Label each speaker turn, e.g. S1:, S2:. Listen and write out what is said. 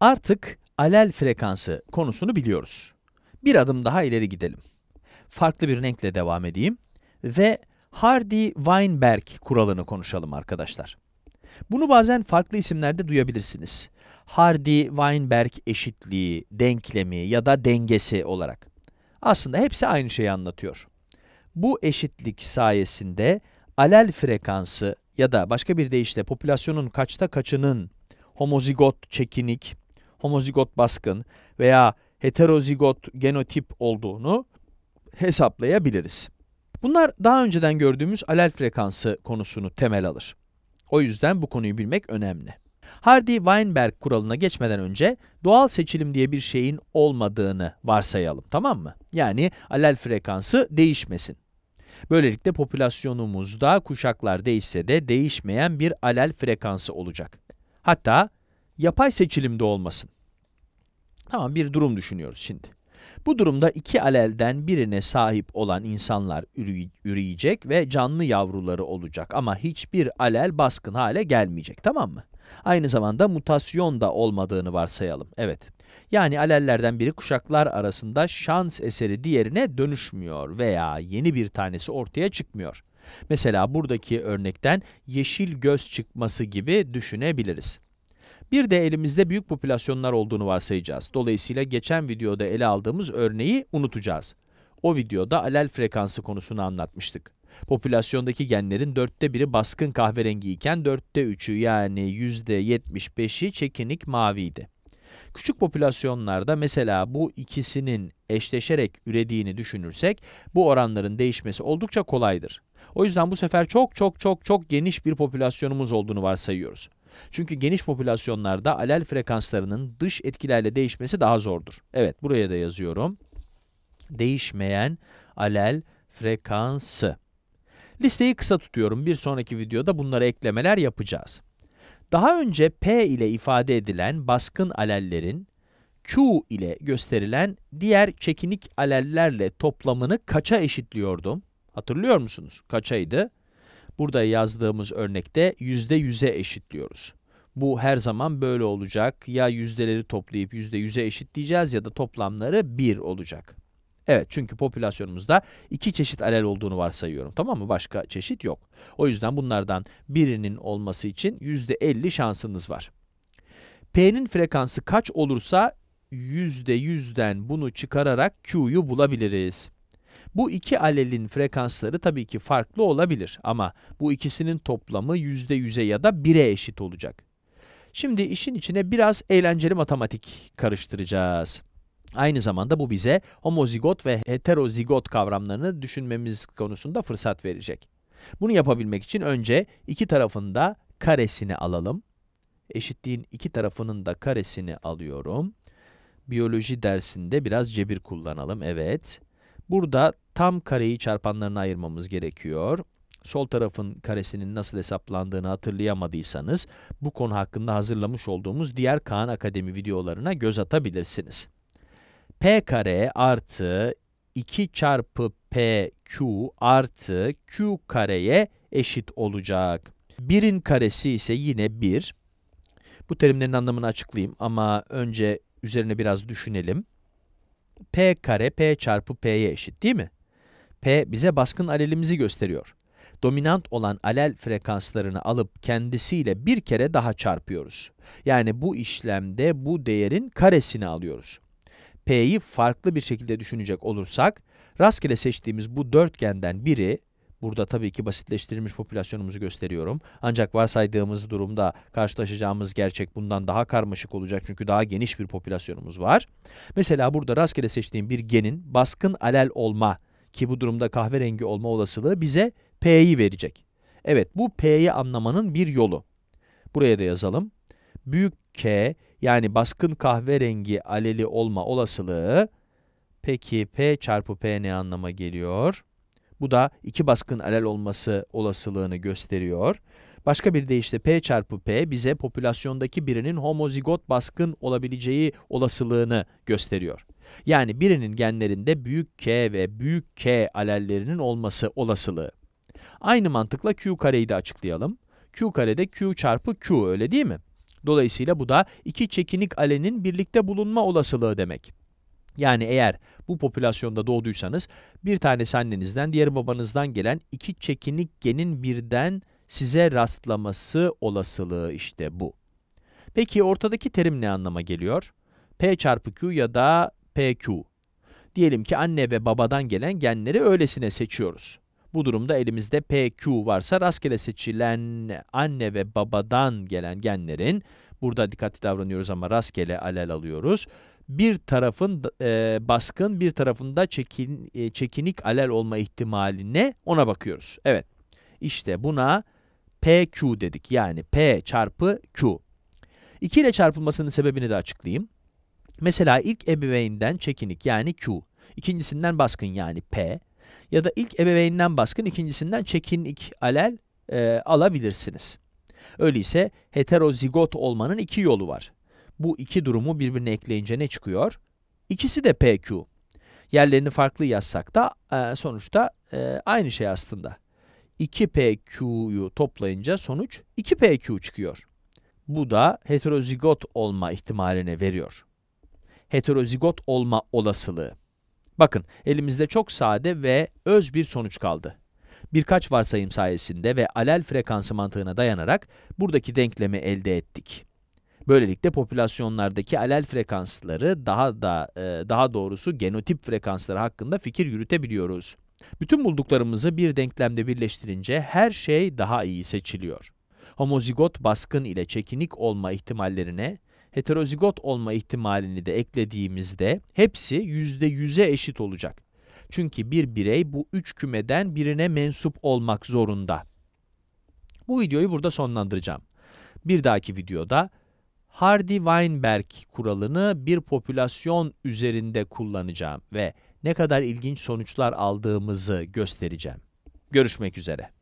S1: Artık alel frekansı konusunu biliyoruz. Bir adım daha ileri gidelim. Farklı bir renkle devam edeyim ve Hardy-Weinberg kuralını konuşalım arkadaşlar. Bunu bazen farklı isimlerde duyabilirsiniz. Hardy-Weinberg eşitliği, denklemi ya da dengesi olarak. Aslında hepsi aynı şeyi anlatıyor. Bu eşitlik sayesinde alel frekansı ya da başka bir deyişle popülasyonun kaçta kaçının homozigot, çekinik, homozigot baskın veya heterozigot genotip olduğunu hesaplayabiliriz. Bunlar daha önceden gördüğümüz alel frekansı konusunu temel alır. O yüzden bu konuyu bilmek önemli. Hardy-Weinberg kuralına geçmeden önce doğal seçilim diye bir şeyin olmadığını varsayalım tamam mı? Yani alel frekansı değişmesin. Böylelikle popülasyonumuzda kuşaklar değişse de değişmeyen bir alel frekansı olacak. Hatta yapay seçilimde olmasın. Tamam bir durum düşünüyoruz şimdi. Bu durumda iki alelden birine sahip olan insanlar üreyecek ve canlı yavruları olacak ama hiçbir alel baskın hale gelmeyecek tamam mı? Aynı zamanda mutasyon da olmadığını varsayalım. Evet. Yani alellerden biri kuşaklar arasında şans eseri diğerine dönüşmüyor veya yeni bir tanesi ortaya çıkmıyor. Mesela buradaki örnekten yeşil göz çıkması gibi düşünebiliriz. Bir de elimizde büyük popülasyonlar olduğunu varsayacağız. Dolayısıyla geçen videoda ele aldığımız örneği unutacağız. O videoda alel frekansı konusunu anlatmıştık. Popülasyondaki genlerin dörtte biri baskın kahverengi iken dörtte üçü yani yüzde yetmiş beşi çekinik maviydi. Küçük popülasyonlarda mesela bu ikisinin eşleşerek ürediğini düşünürsek bu oranların değişmesi oldukça kolaydır. O yüzden bu sefer çok çok çok çok geniş bir popülasyonumuz olduğunu varsayıyoruz. Çünkü geniş popülasyonlarda alel frekanslarının dış etkilerle değişmesi daha zordur. Evet buraya da yazıyorum. Değişmeyen alel frekansı. Listeyi kısa tutuyorum. Bir sonraki videoda bunlara eklemeler yapacağız. Daha önce P ile ifade edilen baskın alellerin Q ile gösterilen diğer çekinik alellerle toplamını kaça eşitliyordum? Hatırlıyor musunuz? Kaçaydı? Burada yazdığımız örnekte yüz'e eşitliyoruz. Bu her zaman böyle olacak. Ya yüzdeleri toplayıp yüzde %100'e eşitleyeceğiz ya da toplamları bir olacak. Evet çünkü popülasyonumuzda iki çeşit alel olduğunu varsayıyorum tamam mı? Başka çeşit yok. O yüzden bunlardan birinin olması için yüzde elli şansınız var. P'nin frekansı kaç olursa yüzde yüz'den bunu çıkararak Q'yu bulabiliriz. Bu iki alelin frekansları tabii ki farklı olabilir ama bu ikisinin toplamı %100'e ya da 1'e eşit olacak. Şimdi işin içine biraz eğlenceli matematik karıştıracağız. Aynı zamanda bu bize homozigot ve heterozigot kavramlarını düşünmemiz konusunda fırsat verecek. Bunu yapabilmek için önce iki tarafında karesini alalım. Eşitliğin iki tarafının da karesini alıyorum. Biyoloji dersinde biraz cebir kullanalım, evet. Burada tam kareyi çarpanlarına ayırmamız gerekiyor. Sol tarafın karesinin nasıl hesaplandığını hatırlayamadıysanız bu konu hakkında hazırlamış olduğumuz diğer Kaan Akademi videolarına göz atabilirsiniz. P kare artı 2 çarpı PQ artı Q kareye eşit olacak. 1'in karesi ise yine 1. Bu terimlerin anlamını açıklayayım ama önce üzerine biraz düşünelim p kare p çarpı p'ye eşit değil mi? p bize baskın alelimizi gösteriyor. Dominant olan alel frekanslarını alıp kendisiyle bir kere daha çarpıyoruz. Yani bu işlemde bu değerin karesini alıyoruz. p'yi farklı bir şekilde düşünecek olursak, rastgele seçtiğimiz bu dörtgenden biri Burada tabii ki basitleştirilmiş popülasyonumuzu gösteriyorum. Ancak varsaydığımız durumda karşılaşacağımız gerçek bundan daha karmaşık olacak çünkü daha geniş bir popülasyonumuz var. Mesela burada rastgele seçtiğim bir genin baskın alel olma ki bu durumda kahverengi olma olasılığı bize P'yi verecek. Evet bu P'yi anlamanın bir yolu. Buraya da yazalım. Büyük K yani baskın kahverengi aleli olma olasılığı. Peki P çarpı P ne anlama geliyor? Bu da iki baskın alel olması olasılığını gösteriyor. Başka bir deyişle P çarpı P bize popülasyondaki birinin homozigot baskın olabileceği olasılığını gösteriyor. Yani birinin genlerinde büyük K ve büyük K alellerinin olması olasılığı. Aynı mantıkla Q kareyi de açıklayalım. Q karede Q çarpı Q öyle değil mi? Dolayısıyla bu da iki çekinik alenin birlikte bulunma olasılığı demek. Yani eğer bu popülasyonda doğduysanız bir tanesi annenizden, diğeri babanızdan gelen iki çekinik genin birden size rastlaması olasılığı işte bu. Peki ortadaki terim ne anlama geliyor? P çarpı Q ya da PQ. Diyelim ki anne ve babadan gelen genleri öylesine seçiyoruz. Bu durumda elimizde PQ varsa rastgele seçilen anne ve babadan gelen genlerin, burada dikkatli davranıyoruz ama rastgele alel alıyoruz, bir tarafın e, baskın bir tarafında çekin, e, çekinik alel olma ne? ona bakıyoruz. Evet işte buna PQ dedik yani P çarpı Q. 2 ile çarpılmasının sebebini de açıklayayım. Mesela ilk ebeveyinden çekinik yani Q, ikincisinden baskın yani P ya da ilk ebeveyinden baskın ikincisinden çekinik alel e, alabilirsiniz. Öyleyse heterozigot olmanın iki yolu var. Bu iki durumu birbirine ekleyince ne çıkıyor? İkisi de PQ. Yerlerini farklı yazsak da e, sonuçta e, aynı şey aslında. 2PQ'yu toplayınca sonuç 2PQ çıkıyor. Bu da heterozigot olma ihtimalini veriyor. Heterozigot olma olasılığı. Bakın elimizde çok sade ve öz bir sonuç kaldı. Birkaç varsayım sayesinde ve alel frekansı mantığına dayanarak buradaki denklemi elde ettik. Böylelikle popülasyonlardaki alel frekansları daha da e, daha doğrusu genotip frekansları hakkında fikir yürütebiliyoruz. Bütün bulduklarımızı bir denklemde birleştirince her şey daha iyi seçiliyor. Homozigot baskın ile çekinik olma ihtimallerine heterozigot olma ihtimalini de eklediğimizde hepsi %100'e eşit olacak. Çünkü bir birey bu üç kümeden birine mensup olmak zorunda. Bu videoyu burada sonlandıracağım. Bir dahaki videoda Hardy-Weinberg kuralını bir popülasyon üzerinde kullanacağım ve ne kadar ilginç sonuçlar aldığımızı göstereceğim. Görüşmek üzere.